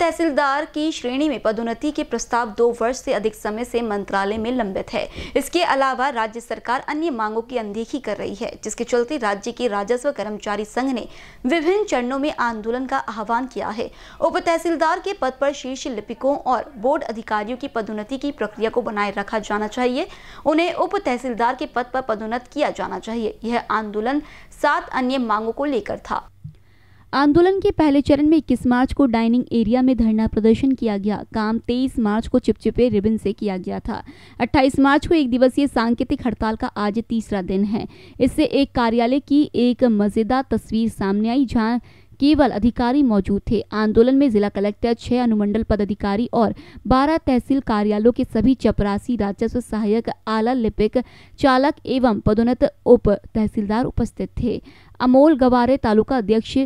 तहसीलदार की श्रेणी में पदोन्नति के प्रस्ताव दो वर्ष से अधिक समय से मंत्रालय में लंबित है इसके अलावा राज्य सरकार अन्य मांगों की अनदेखी कर रही है जिसके चलते राज्य के राजस्व कर्मचारी संघ ने विभिन्न चरणों में आंदोलन का आह्वान किया है उप तहसीलदार के पद पर शीर्ष लिपिकों और बोर्ड अधिकारियों की पदोन्नति की प्रक्रिया को बनाए रखा जाना चाहिए उन्हें उप तहसीलदार के पद पर पदोन्नत किया जाना चाहिए यह आंदोलन सात अन्य मांगों को लेकर था आंदोलन के पहले चरण में 21 मार्च को डाइनिंग एरिया में धरना प्रदर्शन किया गया काम 23 मार्च को चिपचिपे रिबन से किया गया था 28 मार्च को एक दिवसीय सांकेतिक हड़ताल का आज तीसरा दिन है इससे एक कार्यालय की एक मजेदार तस्वीर सामने आई जहां केवल अधिकारी मौजूद थे आंदोलन में जिला कलेक्टर छह अनुमंडल पदाधिकारी और बारह तहसील कार्यालयों के सभी चपरासी राजस्व सहायक आला लिपिक चालक एवं पदोन्नत उप तहसीलदार उपस्थित थे अमोल गवारे तालुका अध्यक्ष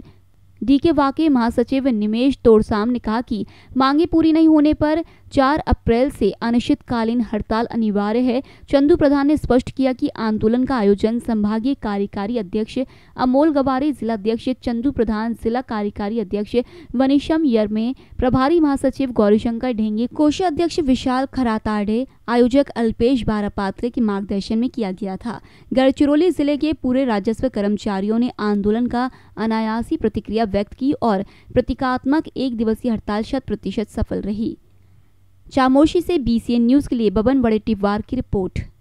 डी के महासचिव निमेश तोड़साम ने कहा कि मांगे पूरी नहीं होने पर 4 अप्रैल से अनिश्चितकालीन हड़ताल अनिवार्य है चंदू प्रधान ने स्पष्ट किया कि आंदोलन का आयोजन संभागीय कार्यकारी अध्यक्ष अमोल गवारे अध्यक्ष चंदू प्रधान जिला कार्यकारी अध्यक्ष वनिशम यरमे प्रभारी महासचिव गौरीशंकर ढेंगे कोषाध्यक्ष विशाल खराताड़े आयोजक अल्पेश बारापात्रे के मार्गदर्शन में किया गया था गढ़चिरौली जिले के पूरे राजस्व कर्मचारियों ने आंदोलन का अनायासी प्रतिक्रिया व्यक्त की और प्रतीकात्मक एक दिवसीय हड़ताल शत प्रतिशत सफल रही चामोशी से बीसीएन न्यूज के लिए बबन बड़े टिवार की रिपोर्ट